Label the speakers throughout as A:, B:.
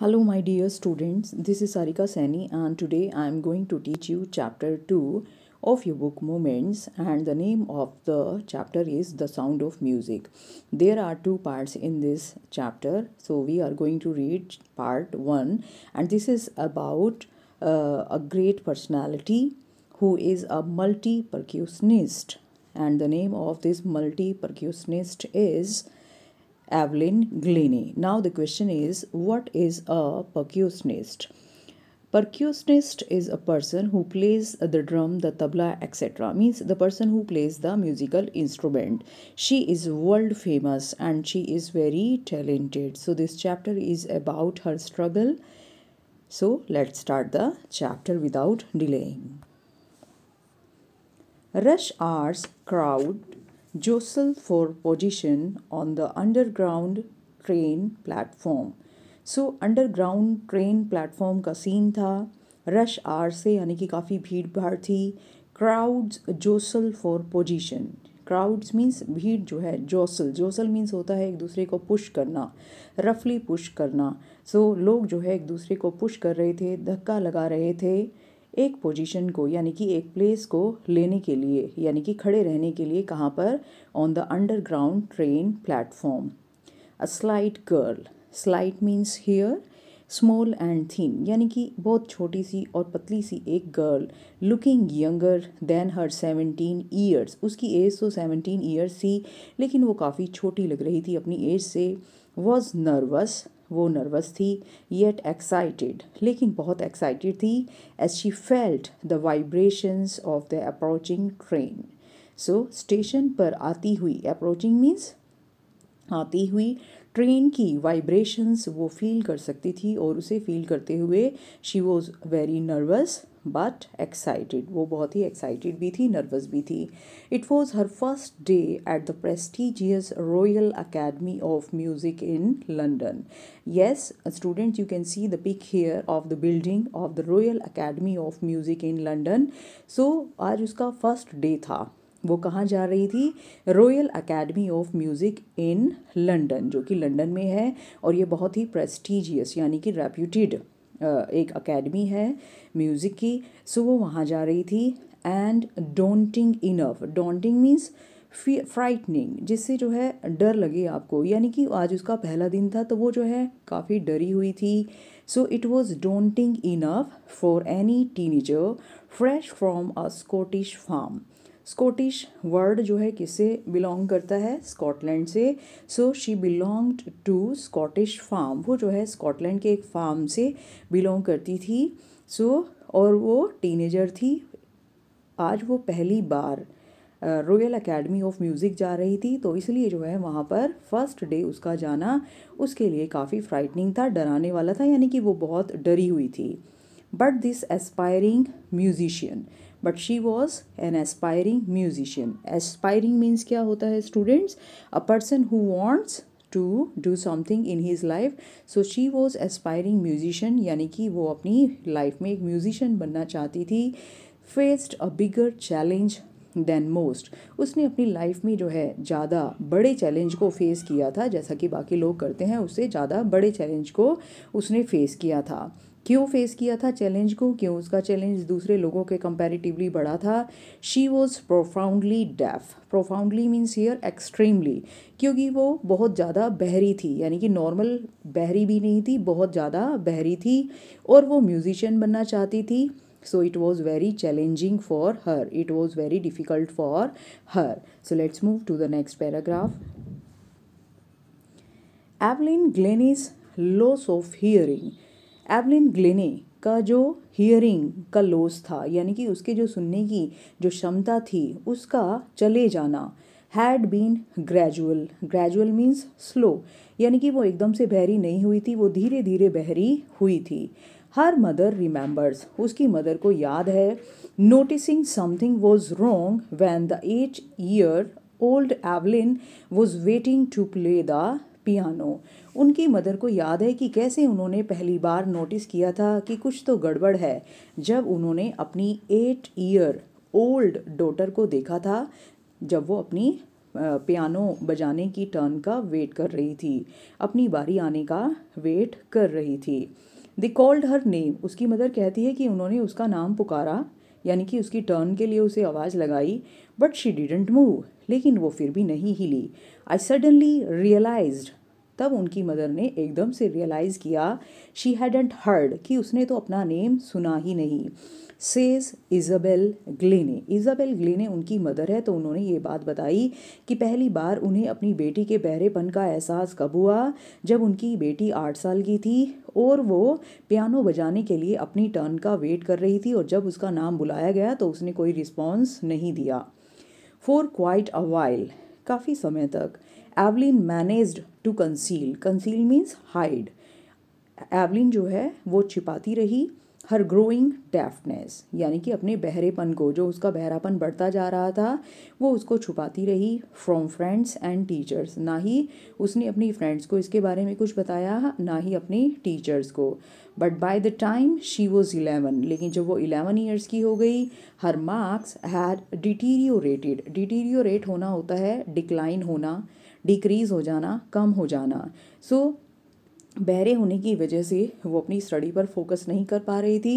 A: Hello my dear students, this is Sarika Saini and today I am going to teach you chapter 2 of your book Moments and the name of the chapter is The Sound of Music. There are two parts in this chapter so we are going to read part 1 and this is about uh, a great personality who is a multi-percussionist and the name of this multi-percussionist is Evelyn Glennie. Now the question is what is a percussionist? Percussionist is a person who plays the drum, the tabla, etc. Means the person who plays the musical instrument. She is world famous and she is very talented. So, this chapter is about her struggle. So, let's start the chapter without delaying. Rush hours crowd jostle for position on the underground train platform so underground train platform का scene था rush hour से यानी कि काफ़ी भीड़ भाड़ थी crowds jostle for position crowds means भीड़ जो है जोसल जोसल मीन्स होता है एक दूसरे को पुश करना रफली पुश करना सो so, लोग जो है एक दूसरे को पुश कर रहे थे धक्का लगा रहे थे एक पोजीशन को यानी कि एक प्लेस को लेने के लिए यानी कि खड़े रहने के लिए कहाँ पर on the underground train platform a slight girl slight means here small and thin यानी कि बहुत छोटी सी और पतली सी एक girl looking younger than her seventeen years उसकी एज तो सेवनटीन ईयर्स थी लेकिन वो काफ़ी छोटी लग रही थी अपनी एज से वॉज नर्वस वो नर्वस थी येट एक्साइटेड लेकिन बहुत एक्साइटेड थी as she felt the vibrations of the approaching train so station पर आती हुई अप्रोचिंग मीन्स आती हुई ट्रेन की वाइब्रेशंस वो फील कर सकती थी और उसे फील करते हुए she was very nervous but excited वो बहुत ही एक्साइटेड भी थी नर्वस भी थी it was her first day at the prestigious Royal Academy of Music in London yes student you can see the pic here of the building of the Royal Academy of Music in London so आज उसका first day था वो कहाँ जा रही थी Royal Academy of Music in London जो कि लंदन में है और ये बहुत ही प्रेस्टिजियस यानी कि रेप्यूटेड एक एकेडमी है म्यूज़िक की सो वो वहाँ जा रही थी and daunting enough daunting means frightening जिससे जो है डर लगे आपको यानी कि आज उसका पहला दिन था तो वो जो है काफ़ी डरी हुई थी so it was daunting enough for any teenager fresh from a Scottish farm Scottish word जो है किसे बिलोंग करता है स्कॉटलैंड से so she belong to Scottish farm वो जो है स्कॉटलैंड के एक फार्म से बिलोंग करती थी सो so, और वो टीनेजर थी आज वो पहली बार रॉयल एकेडमी ऑफ म्यूज़िक जा रही थी तो इसलिए जो है वहाँ पर फर्स्ट डे उसका जाना उसके लिए काफ़ी फ्राइटनिंग था डराने वाला था यानी कि वो बहुत डरी हुई थी but this aspiring musician but she was an aspiring musician aspiring means क्या होता है students a person who wants to do something in his life so she was aspiring musician यानी कि वो अपनी लाइफ में एक म्यूजिशियन बनना चाहती थी faced a bigger challenge than most उसने अपनी लाइफ में जो है ज़्यादा बड़े चैलेंज को फेस किया था जैसा कि बाकी लोग करते हैं उससे ज़्यादा बड़े चैलेंज को उसने फेस किया था क्यों फेस किया था चैलेंज को क्यों उसका चैलेंज दूसरे लोगों के कंपैरेटिवली बड़ा था she was profoundly deaf profoundly means here extremely क्योंकि वो बहुत ज़्यादा बहरी थी यानी कि नॉर्मल बहरी भी नहीं थी बहुत ज़्यादा बहरी थी और वो म्यूजिशियन बनना चाहती थी so it was very challenging for her it was very difficult for her so let's move to the next paragraph Evelyn Glennie's loss of hearing Evelyn Glennie का जो हियरिंग का लॉस था यानी कि उसके जो सुनने की जो क्षमता थी उसका चले जाना had been gradual gradual means slow यानी कि वो एकदम से बहरी नहीं हुई थी वो धीरे धीरे बहरी हुई थी हर मदर रिमेंबर्स उसकी मदर को याद है noticing something was wrong when the eight year old Evelyn was waiting to play the piano उनकी मदर को याद है कि कैसे उन्होंने पहली बार नोटिस किया था कि कुछ तो गड़बड़ है जब उन्होंने अपनी एट ईयर ओल्ड डॉटर को देखा था जब वो अपनी पियानो बजाने की टर्न का वेट कर रही थी अपनी बारी आने का वेट कर रही थी द कॉल्ड हर नेम उसकी मदर कहती है कि उन्होंने उसका नाम पुकारा यानी कि उसकी टर्न के लिए उसे आवाज़ लगाई बट शी डिडेंट मूव लेकिन वो फिर भी नहीं हिली आई सडनली रियलाइज्ड तब उनकी मदर ने एकदम से रियलाइज़ किया शी हैडेंट हर्ड कि उसने तो अपना नेम सुना ही नहीं says Isabel Glennie Isabel Glennie उनकी मदर है तो उन्होंने ये बात बताई कि पहली बार उन्हें अपनी बेटी के बहरेपन का एहसास कब हुआ जब उनकी बेटी आठ साल की थी और वो पियानो बजाने के लिए अपनी टर्न का वेट कर रही थी और जब उसका नाम बुलाया गया तो उसने कोई रिस्पॉन्स नहीं दिया फॉर क्वाइट अ वाइल काफ़ी समय तक Evelyn managed to conceal conceal means hide Evelyn जो है वो छिपाती रही हर ग्रोइंग डेफनेस यानी कि अपने बहरेपन को जो उसका बहरापन बढ़ता जा रहा था वो उसको छुपाती रही फ्रॉम फ्रेंड्स एंड टीचर्स ना ही उसने अपनी फ्रेंड्स को इसके बारे में कुछ बताया ना ही अपने टीचर्स को but by the time she was eleven लेकिन जब वो इलेवन ईयर्स की हो गई her marks had deteriorated deteriorate होना होता है डिक्लाइन होना डिक्रीज़ हो जाना कम हो जाना सो so, बहरे होने की वजह से वो अपनी स्टडी पर फोकस नहीं कर पा रही थी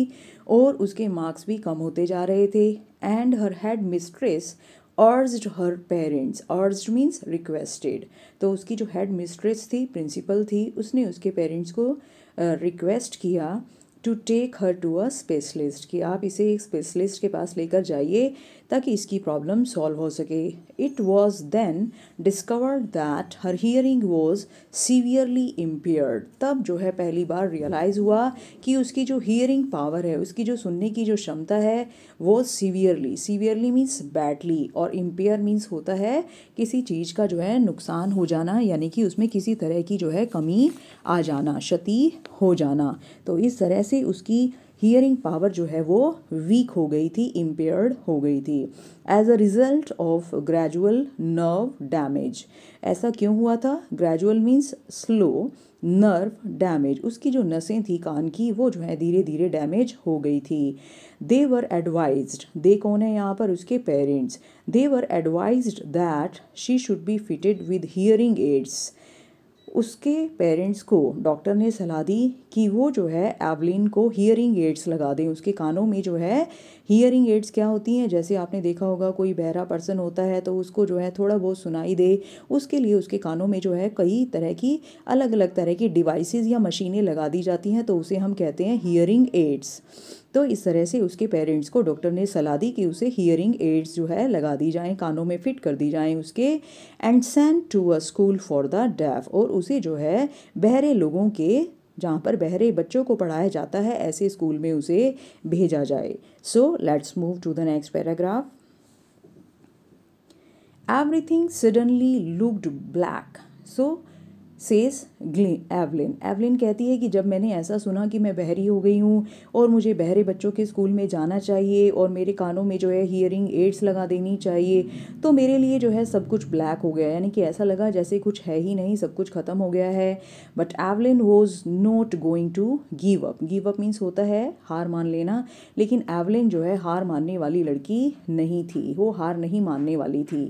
A: और उसके मार्क्स भी कम होते जा रहे थे and her headmistress urged her parents urged means requested तो उसकी जो हेड मिस्ट्रेस थी प्रिंसिपल थी उसने उसके पेरेंट्स को रिक्वेस्ट uh, किया to take her to a specialist कि आप इसे एक स्पेशलिस्ट के पास लेकर जाइए ताकि इसकी प्रॉब्लम सॉल्व हो सके it was then discovered that her hearing was severely impaired तब जो है पहली बार रियलाइज़ हुआ कि उसकी जो हियरिंग पावर है उसकी जो सुनने की जो क्षमता है वो सीवियरली सीवियरली मीन्स बैडली और इम्पेयर मीन्स होता है किसी चीज़ का जो है नुकसान हो जाना यानी कि उसमें किसी तरह की जो है कमी आ जाना क्षति हो जाना तो इस तरह से उसकी हियरिंग पावर जो है वो वीक हो गई थी इम्पेयर्ड हो गई थी as a result of gradual nerve damage ऐसा क्यों हुआ था gradual means slow nerve damage उसकी जो नसें थी कान की वो जो है धीरे धीरे डैमेज हो गई थी दे वर एडवाइज दे कौन है यहाँ पर उसके parents they were advised that she should be fitted with hearing aids उसके पेरेंट्स को डॉक्टर ने सलाह दी कि वो जो है एवलिन को हियरिंग एड्स लगा दें उसके कानों में जो है हियरिंग एड्स क्या होती हैं जैसे आपने देखा होगा कोई बहरा पर्सन होता है तो उसको जो है थोड़ा बहुत सुनाई दे उसके लिए उसके कानों में जो है कई तरह की अलग अलग तरह की डिवाइसेस या मशीनें लगा दी जाती हैं तो उसे हम कहते हैं हियरिंग एड्स तो इस तरह से उसके पेरेंट्स को डॉक्टर ने सलाह दी कि उसे हियरिंग एड्स जो है लगा दी जाएँ कानों में फिट कर दी जाएँ उसके and send to a school for the deaf और उसे जो है बहरे लोगों के जहाँ पर बहरे बच्चों को पढ़ाया जाता है ऐसे स्कूल में उसे भेजा जाए so let's move to the next paragraph thing suddenly looked black so says Evelyn Evelyn कहती है कि जब मैंने ऐसा सुना कि मैं बहरी हो गई हूँ और मुझे बहरे बच्चों के स्कूल में जाना चाहिए और मेरे कानों में जो है हियरिंग एड्स लगा देनी चाहिए तो मेरे लिए जो है सब कुछ ब्लैक हो गया यानी कि ऐसा लगा जैसे कुछ है ही नहीं सब कुछ ख़त्म हो गया है but Evelyn was not going to give up give up means होता है हार मान लेना लेकिन एवलिन जो है हार मानने वाली लड़की नहीं थी वो हार नहीं मानने वाली थी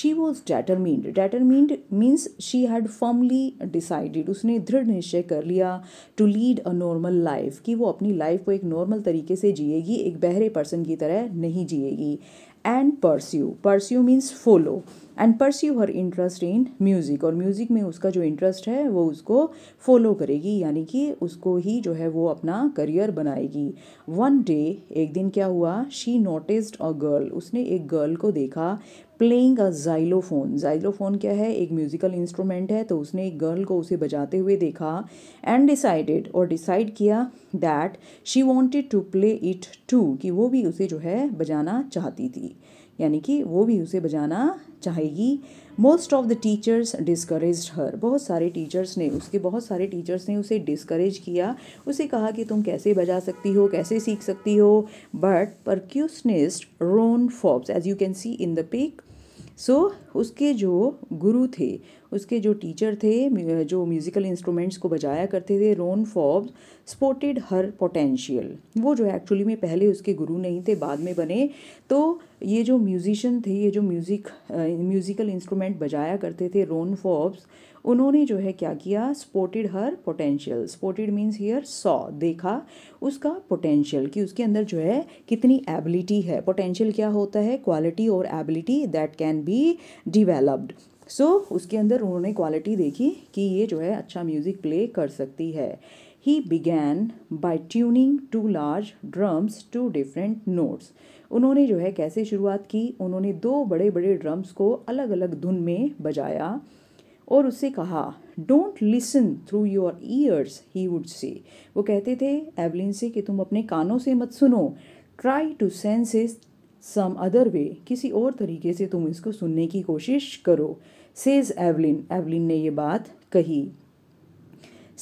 A: she was determined determined means she had formally decided उसने दृढ़ निश्चय कर लिया to lead a normal life कि वो अपनी लाइफ को एक नॉर्मल तरीके से जिएगी एक बहरे पर्सन की तरह नहीं जिएगी and pursue pursue means follow and pursue her interest in music और म्यूज़िक में उसका जो इंटरेस्ट है वो उसको फॉलो करेगी यानी कि उसको ही जो है वो अपना करियर बनाएगी वन डे एक दिन क्या हुआ शी नोटिस्ड अ गर्ल उसने एक गर्ल को देखा प्लेइंग अ जाइलोफोन जाइलोफोन क्या है एक म्यूज़िकल इंस्ट्रूमेंट है तो उसने एक गर्ल को उसे बजाते हुए देखा एंड डिसाइडेड और डिसाइड किया that she wanted to play it too कि वो भी उसे जो है बजाना चाहती थी यानी कि वो भी उसे बजाना चाहेगी most of the teachers discourage her बहुत सारे टीचर्स ने उसके बहुत सारे टीचर्स ने उसे डिस्करेज किया उसे कहा कि तुम कैसे बजा सकती हो कैसे सीख सकती हो but percussionist Ron Forbes as you can see in the pic so so, उसके जो गुरु थे उसके जो टीचर थे जो म्यूज़िकल इंस्ट्रूमेंट्स को बजाया करते थे Ron Forbes spotted her potential वो जो एक्चुअली में पहले उसके गुरु नहीं थे बाद में बने तो ये जो म्यूज़िशन थे ये जो म्यूज़िक म्यूज़िकल इंस्ट्रूमेंट बजाया करते थे रोन फॉब्स उन्होंने जो है क्या किया spotted her potential spotted means here saw देखा उसका पोटेंशियल कि उसके अंदर जो है कितनी एबिलिटी है पोटेंशियल क्या होता है क्वालिटी और ability that can be developed so उसके अंदर उन्होंने क्वालिटी देखी कि ये जो है अच्छा म्यूज़िक प्ले कर सकती है he began by tuning two large drums to different notes उन्होंने जो है कैसे शुरुआत की उन्होंने दो बड़े बड़े ड्रम्स को अलग अलग धुन में बजाया और उससे कहा don't listen through your ears he would say वो कहते थे एवलिन से कि तुम अपने कानों से मत सुनो try to sense is some other way किसी और तरीके से तुम इसको सुनने की कोशिश करो सेज एवलिन एवलिन ने ये बात कही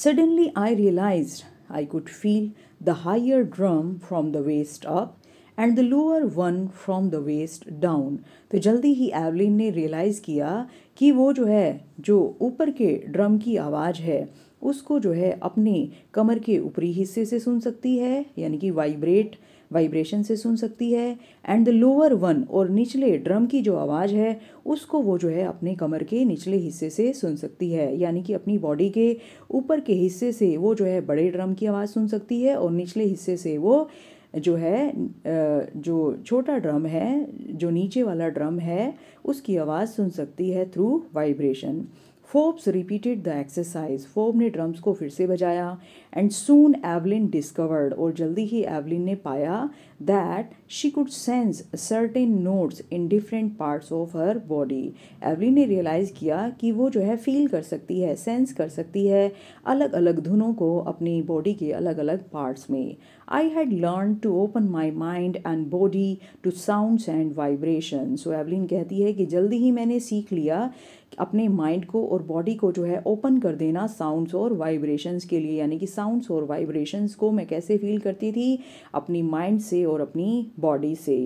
A: suddenly I realise I could feel the higher drum from the waist up and the lower one from the waist down तो जल्दी ही एवलिन ने रियलाइज़ किया कि वो जो है जो ऊपर के ड्रम की आवाज़ है उसको जो है अपने कमर के ऊपरी हिस्से से सुन सकती है यानी कि वाइब्रेट वाइब्रेशन से सुन सकती है एंड द लोअर वन और निचले ड्रम की जो आवाज़ है उसको वो जो है अपने कमर के निचले हिस्से से सुन सकती है यानी कि अपनी बॉडी के ऊपर के हिस्से से वो जो है बड़े ड्रम की आवाज़ सुन सकती है और निचले हिस्से से वो जो है जो छोटा ड्रम है जो नीचे वाला ड्रम है उसकी आवाज़ सुन सकती है through vibration Forbes repeated the exercise Forbes ने ड्रम्स को फिर से बजाया एंड सून एवलिन डिस्कवर्ड और जल्दी ही एवलिन ने पाया that she could sense certain notes in different parts of her body Evelyn ने रियलाइज़ किया कि वो जो है फील कर सकती है सेंस कर सकती है अलग अलग धुनों को अपनी बॉडी के अलग अलग पार्ट्स में I had learn to open my mind and body to sounds and vibration so Evelyn कहती है कि जल्दी ही मैंने सीख लिया अपने माइंड को और बॉडी को जो है ओपन कर देना साउंड्स और वाइब्रेशंस के लिए यानी कि साउंड्स और वाइब्रेशंस को मैं कैसे फील करती थी अपनी माइंड से और अपनी बॉडी से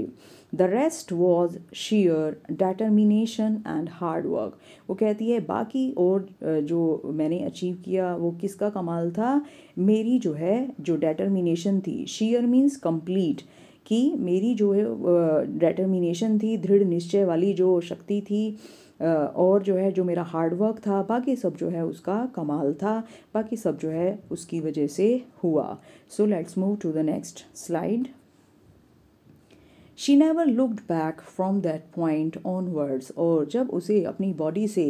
A: the rest was sheer determination and hard work वो कहती है बाकी और जो मैंने अचीव किया वो किसका कमाल था मेरी जो है जो डेटर्मिनेशन थी शेयर मीन्स कंप्लीट कि मेरी जो है डेटर्मिनेशन थी दृढ़ निश्चय वाली जो शक्ति थी और जो है जो मेरा हार्डवर्क था बाकी सब जो है उसका कमाल था बाकी सब जो है उसकी वजह से हुआ so let's move to the next slide she never looked back from that point onwards और जब उसे अपनी बॉडी से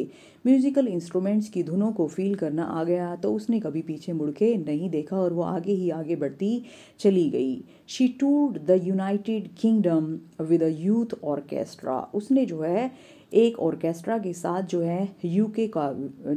A: म्यूज़िकल इंस्ट्रूमेंट्स की धुनों को फील करना आ गया तो उसने कभी पीछे मुड़ के नहीं देखा और वो आगे ही आगे बढ़ती चली गई she toured the United Kingdom with a youth orchestra उसने जो है एक ऑर्केस्ट्रा के साथ जो है यूके का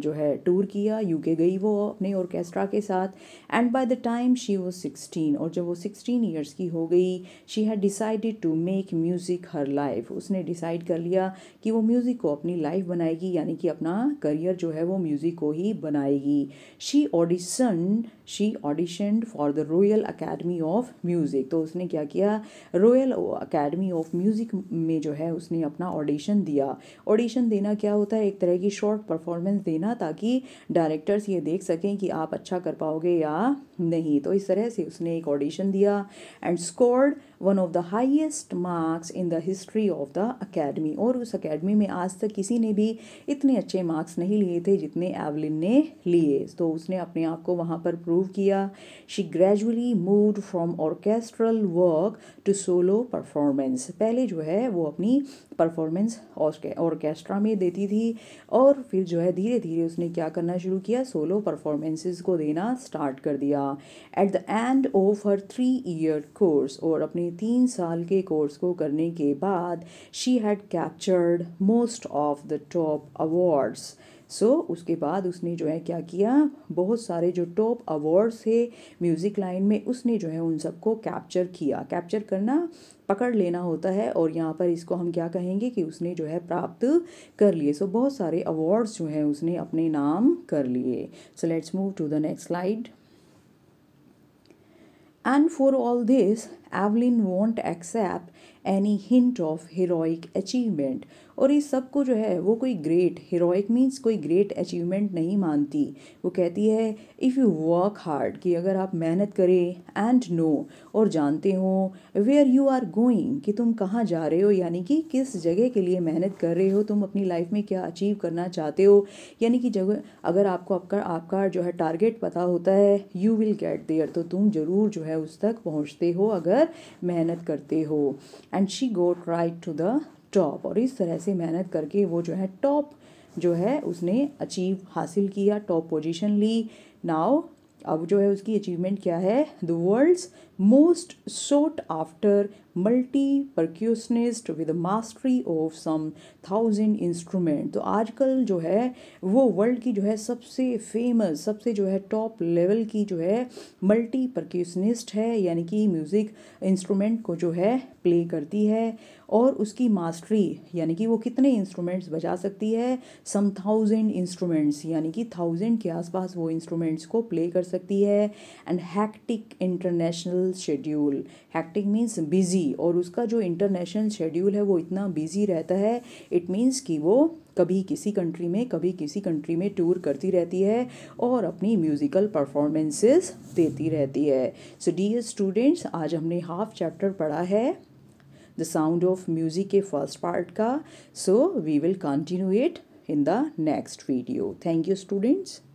A: जो है टूर किया यूके गई वो अपने ऑर्केस्ट्रा के साथ and by the time she was sixteen और जब वो सिक्सटीन ईयर्स की हो गई she had decided to make music her life उसने डिसाइड कर लिया कि वो म्यूज़िक को अपनी लाइफ बनाएगी यानी कि अपना करियर जो है वो म्यूज़िक को ही बनाएगी she audition she audition for the Royal Academy of Music तो उसने क्या किया रॉयल अकेडमी ऑफ म्यूज़िक में जो है उसने अपना ऑडिशन दिया ऑडिशन देना क्या होता है एक तरह की शॉर्ट परफॉर्मेंस देना ताकि डायरेक्टर्स ये देख सकें कि आप अच्छा कर पाओगे या नहीं तो इस तरह से उसने एक ऑडिशन दिया and scored one of the highest marks in the history of the academy और उस अकेडमी में आज तक किसी ने भी इतने अच्छे मार्क्स नहीं लिए थे जितने एवलिन ने लिए तो उसने अपने आप को वहाँ पर प्रूव किया she gradually move from orchestral work to solo performance पहले जो है वो अपनी परफॉर्मेंस ऑर्केस्ट्रा में देती थी और फिर जो है धीरे धीरे उसने क्या करना शुरू किया सोलो परफॉर्मेंसेस को देना स्टार्ट कर दिया at the end of her three year course और अपनी तीन साल के कोर्स को करने के बाद she had captured most of the top awards so so, उसके बाद उसने जो है क्या किया बहुत सारे जो टॉप अवार्ड्स थे म्यूज़िक लाइन में उसने जो है उन सबको कैप्चर किया कैप्चर करना पकड़ लेना होता है और यहाँ पर इसको हम क्या कहेंगे कि उसने जो है प्राप्त कर लिए सो so, बहुत सारे अवार्ड्स जो हैं उसने अपने नाम कर लिए so let's move to the next slide And for all this, Evelyn won't accept any hint of heroic achievement और इस सब को जो है वो कोई ग्रेट हीरोइक मीन्स कोई ग्रेट अचीवमेंट नहीं मानती वो कहती है इफ़ यू वर्क हार्ड कि अगर आप मेहनत करें एंड नो और जानते हो वेयर यू आर गोइंग कि तुम कहाँ जा रहे हो यानी कि किस जगह के लिए मेहनत कर रहे हो तुम अपनी लाइफ में क्या अचीव करना चाहते हो यानी कि जगह अगर आपको आपका आपका जो है टारगेट पता होता है यू विल गेट देयर तो तुम ज़रूर जो है उस तक पहुँचते हो अगर मेहनत करते हो and she got right to the top और इस तरह से मेहनत करके वो जो है टॉप जो है उसने अचीव हासिल किया टॉप पोजीशन ली नाव अब जो है उसकी अचीवमेंट क्या है the world's most sought after multi percussionist with mastery of some thousand instrument तो आजकल जो है वो वर्ल्ड की जो है सबसे फेमस सबसे जो है टॉप लेवल की जो है मल्टी परक्यूसनिस्ट है यानी कि म्यूज़िक इंस्ट्रूमेंट को जो है प्ले करती है और उसकी मास्टरी यानी कि वो कितने इंस्ट्रूमेंट्स बजा सकती है सम थाउजेंड इंस्ट्रूमेंट्स यानी कि थाउजेंड के आसपास वो इंस्ट्रूमेंट्स को प्ले कर सकती है and hectic international international schedule hectic means busy और उसका जो इंटरनेशनल शेड्यूल है वो इतना बिज़ी रहता है इट मीन्स कि वो कभी किसी कंट्री में कभी किसी कंट्री में टूर करती रहती है और अपनी म्यूज़िकल परफॉर्मेंसेस देती रहती है सो डियर स्टूडेंट्स आज हमने हाफ चैप्टर पढ़ा है द साउंड ऑफ म्यूज़िक के फर्स्ट पार्ट का so we will continue it in the next video thank you students